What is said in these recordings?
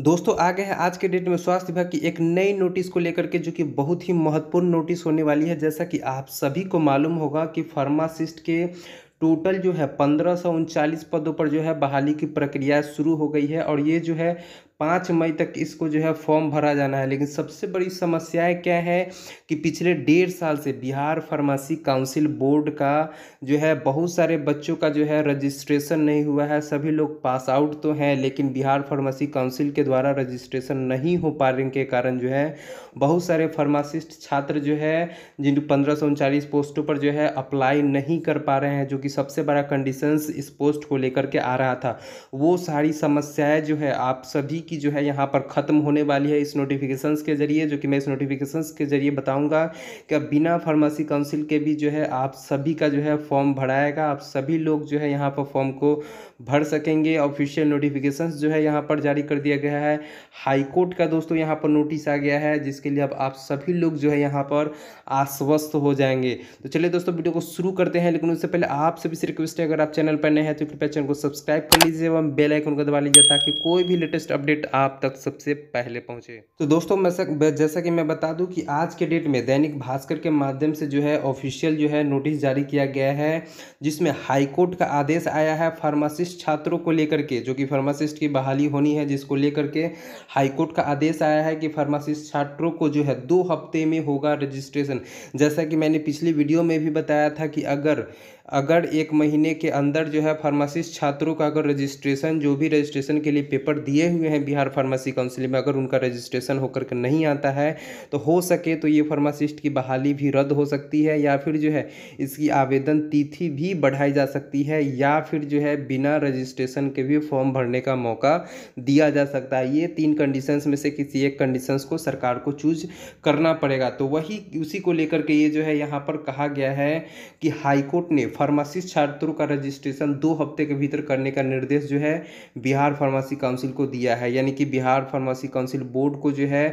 दोस्तों आ गए हैं आज के डेट में स्वास्थ्य विभाग की एक नई नोटिस को लेकर के जो कि बहुत ही महत्वपूर्ण नोटिस होने वाली है जैसा कि आप सभी को मालूम होगा कि फार्मासिस्ट के टोटल जो है पंद्रह सौ उनचालीस पदों पर जो है बहाली की प्रक्रिया शुरू हो गई है और ये जो है पाँच मई तक इसको जो है फॉर्म भरा जाना है लेकिन सबसे बड़ी समस्याएं क्या है कि पिछले डेढ़ साल से बिहार फार्मेसी काउंसिल बोर्ड का जो है बहुत सारे बच्चों का जो है रजिस्ट्रेशन नहीं हुआ है सभी लोग पास आउट तो हैं लेकिन बिहार फार्मेसी काउंसिल के द्वारा रजिस्ट्रेशन नहीं हो पा रहे के कारण जो है बहुत सारे फार्मासिस्ट छात्र जो है जिन पंद्रह सौ उनचालीस पोस्टों पर जो है अप्लाई नहीं कर पा रहे हैं जो कि सबसे बड़ा कंडीशंस इस पोस्ट को लेकर के आ रहा था वो सारी समस्याएँ जो है आप सभी की की जो है यहाँ पर ख़त्म होने वाली है इस नोटिफिकेशंस के ज़रिए जो कि मैं इस नोटिफिकेशंस के ज़रिए बताऊँगा कि बिना फार्मेसी काउंसिल के भी जो है आप सभी का जो है फॉर्म भराएगा आप सभी लोग जो है यहाँ पर फॉर्म को भर सकेंगे ऑफिशियल नोटिफिकेशन जो है यहाँ पर जारी कर दिया गया है हाईकोर्ट का दोस्तों यहाँ पर नोटिस आ गया है जिसके लिए अब आप सभी लोग जो है यहाँ पर आश्वस्त हो जाएंगे तो चलिए दोस्तों वीडियो को शुरू करते हैं लेकिन उससे पहले आप सभी से रिक्वेस्ट है अगर आप चैनल पर नए हैं तो कृपया चैनल को सब्सक्राइब कर लीजिए एवं बेलाइकन को दबा लीजिए ताकि कोई भी लेटेस्ट अपडेट अपडेट आप तक सबसे पहले पहुंचे तो दोस्तों मैं सक, जैसा कि मैं बता दूं कि आज के डेट में दैनिक भास्कर के माध्यम से जो है ऑफिशियल जो है नोटिस जारी किया गया है जिसमें हाईकोर्ट का आदेश आया है फार्मासिस्ट छात्रों को लेकर के जो कि फार्मासिस्ट की बहाली होनी है जिसको लेकर के हाईकोर्ट का आदेश आया है कि फार्मासिस्ट छात्रों को जो है दो हफ्ते में होगा रजिस्ट्रेशन जैसा कि मैंने पिछली वीडियो में भी बताया था कि अगर अगर एक महीने के अंदर जो है फार्मासिस्ट छात्रों का अगर रजिस्ट्रेशन जो भी रजिस्ट्रेशन के लिए पेपर दिए हुए हैं बिहार फार्मेसी काउंसिल में अगर उनका रजिस्ट्रेशन होकर के नहीं आता है तो हो सके तो ये फार्मासिस्ट की बहाली भी रद्द हो सकती है या फिर जो है इसकी आवेदन तिथि भी बढ़ाई जा सकती है या फिर जो है बिना रजिस्ट्रेशन के भी फॉर्म भरने का मौका दिया जा सकता है ये तीन कंडीशंस में से किसी एक कंडीशंस को सरकार को चूज करना पड़ेगा तो वही उसी को लेकर के ये जो है यहाँ पर कहा गया है कि हाईकोर्ट ने फार्मासिस्ट छात्रों का रजिस्ट्रेशन दो हफ्ते के भीतर करने का निर्देश जो है बिहार फार्मासी काउंसिल को दिया है यानी कि बिहार फार्मासी काउंसिल बोर्ड को जो है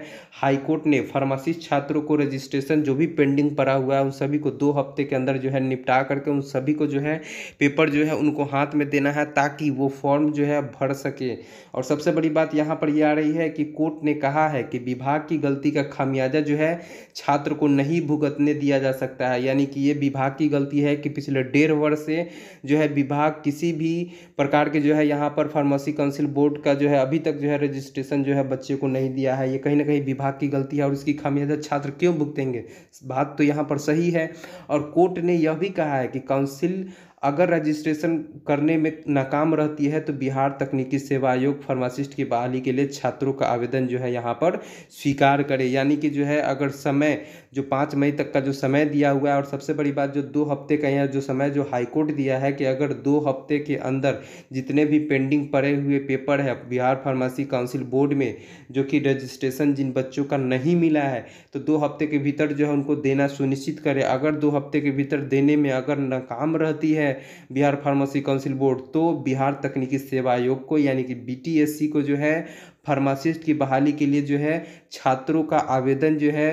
हाईकोर्ट ने फार्मासिस्ट छात्रों को रजिस्ट्रेशन जो भी पेंडिंग पड़ा हुआ है उन सभी को दो हफ्ते के अंदर जो है निपटा करके उन सभी को जो है पेपर जो है उनको हाथ में देना है ताकि वो फॉर्म जो है भर सके और सबसे बड़ी बात यहाँ पर यह आ रही है कि कोर्ट ने कहा है कि विभाग की गलती का खामियाजा जो है छात्र को नहीं भुगतने दिया जा सकता है यानी कि ये विभाग की गलती है कि पिछले डेढ़ वर्ष से जो है विभाग किसी भी प्रकार के जो है यहाँ पर फार्मेसी काउंसिल बोर्ड का जो है अभी तक जो है रजिस्ट्रेशन जो है बच्चे को नहीं दिया है ये कहीं ना कहीं विभाग की गलती है और इसकी खामियाजा छात्र क्यों भुगतेंगे बात तो यहाँ पर सही है और कोर्ट ने यह भी कहा है कि काउंसिल अगर रजिस्ट्रेशन करने में नाकाम रहती है तो बिहार तकनीकी सेवा आयोग फार्मासिस्ट की बहाली के लिए छात्रों का आवेदन जो है यहाँ पर स्वीकार करे यानी कि जो है अगर समय जो पाँच मई तक का जो समय दिया हुआ है और सबसे बड़ी बात जो दो हफ्ते का यहाँ जो समय जो हाईकोर्ट दिया है कि अगर दो हफ्ते के अंदर जितने भी पेंडिंग पड़े हुए पेपर है बिहार फार्मासी काउंसिल बोर्ड में जो कि रजिस्ट्रेशन जिन बच्चों का नहीं मिला है तो दो हफ्ते के भीतर जो है उनको देना सुनिश्चित करें अगर दो हफ्ते के भीतर देने में अगर नाकाम रहती है है बिहार फार्मेसी काउंसिल बोर्ड तो बिहार तकनीकी सेवा आयोग को यानी कि बी को जो है फार्मासिस्ट की बहाली के लिए जो है छात्रों का आवेदन जो है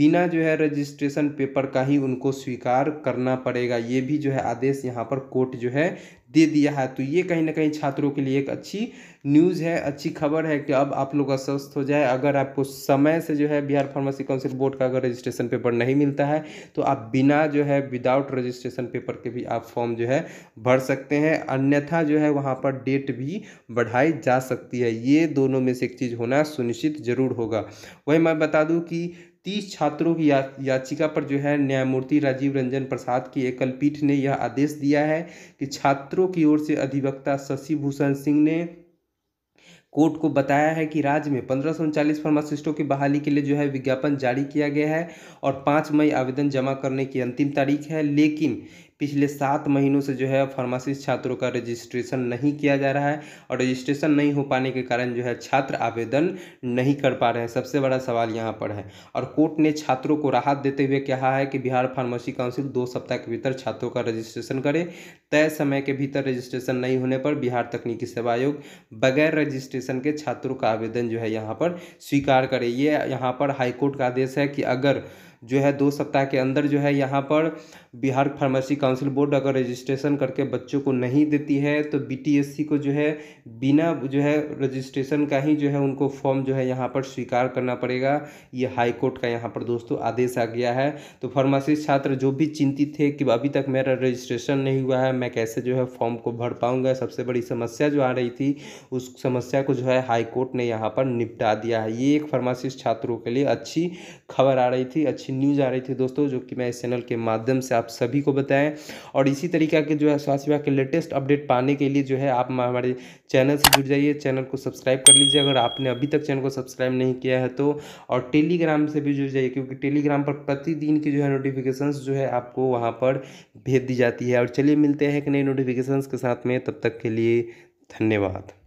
बिना जो है रजिस्ट्रेशन पेपर का ही उनको स्वीकार करना पड़ेगा ये भी जो है आदेश यहाँ पर कोर्ट जो है दे दिया है तो ये कहीं ना कहीं छात्रों के लिए एक अच्छी न्यूज़ है अच्छी खबर है कि अब आप लोग अस्वस्थ हो जाए अगर आपको समय से जो है बिहार फार्मेसी काउंसिल बोर्ड का अगर रजिस्ट्रेशन पेपर नहीं मिलता है तो आप बिना जो है विदाउट रजिस्ट्रेशन पेपर के भी आप फॉर्म जो है भर सकते हैं अन्यथा जो है वहाँ पर डेट भी बढ़ाई जा सकती है ये दोनों में से एक चीज़ होना सुनिश्चित जरूर होगा वही मैं बता दूँ कि तीस छात्रों की या, याचिका पर जो है न्यायमूर्ति राजीव रंजन प्रसाद की एकल पीठ ने यह आदेश दिया है कि छात्रों की ओर से अधिवक्ता शशि भूषण सिंह ने कोर्ट को बताया है कि राज्य में पंद्रह सौ उनचालीस फार्मासिस्टों की बहाली के लिए जो है विज्ञापन जारी किया गया है और पाँच मई आवेदन जमा करने की अंतिम तारीख है लेकिन पिछले सात महीनों से जो है फार्मासिस्ट छात्रों का रजिस्ट्रेशन नहीं किया जा रहा है और रजिस्ट्रेशन नहीं हो पाने के कारण जो है छात्र आवेदन नहीं कर पा रहे हैं सबसे बड़ा सवाल यहाँ पर है और कोर्ट ने छात्रों को राहत देते हुए कहा है कि बिहार फार्मेसी काउंसिल दो सप्ताह के भीतर छात्रों का रजिस्ट्रेशन करे तय समय के भीतर रजिस्ट्रेशन नहीं होने पर बिहार तकनीकी सेवा आयोग बगैर रजिस्ट्रेशन के छात्रों का आवेदन जो है यहाँ पर स्वीकार करे ये यहाँ पर हाईकोर्ट का आदेश है कि अगर जो है दो सप्ताह के अंदर जो है यहाँ पर बिहार फार्मेसी काउंसिल बोर्ड अगर रजिस्ट्रेशन करके बच्चों को नहीं देती है तो बीटीएससी को जो है बिना जो है रजिस्ट्रेशन का ही जो है उनको फॉर्म जो है यहाँ पर स्वीकार करना पड़ेगा ये हाई कोर्ट का यहाँ पर दोस्तों आदेश आ गया है तो फार्मासिस्ट छात्र जो भी चिंतित थे कि अभी तक मेरा रजिस्ट्रेशन नहीं हुआ है मैं कैसे जो है फॉर्म को भर पाऊँगा सबसे बड़ी समस्या जो आ रही थी उस समस्या को जो है हाईकोर्ट ने यहाँ पर निपटा दिया है ये एक फार्मासिस्ट छात्रों के लिए अच्छी खबर आ रही थी अच्छी न्यूज़ आ रही थी दोस्तों जो कि मैं इस चैनल के माध्यम से आप सभी को बताएं और इसी तरीके के जो है स्वास्थ्य विभाग के लेटेस्ट अपडेट पाने के लिए जो है आप हमारे चैनल से जुड़ जाइए चैनल को सब्सक्राइब कर लीजिए अगर आपने अभी तक चैनल को सब्सक्राइब नहीं किया है तो और टेलीग्राम से भी जुड़ जाइए क्योंकि टेलीग्राम पर प्रतिदिन की जो है नोटिफिकेशन जो है आपको वहाँ पर भेज दी जाती है और चलिए मिलते हैं एक नई नोटिफिकेशन के साथ में तब तक के लिए धन्यवाद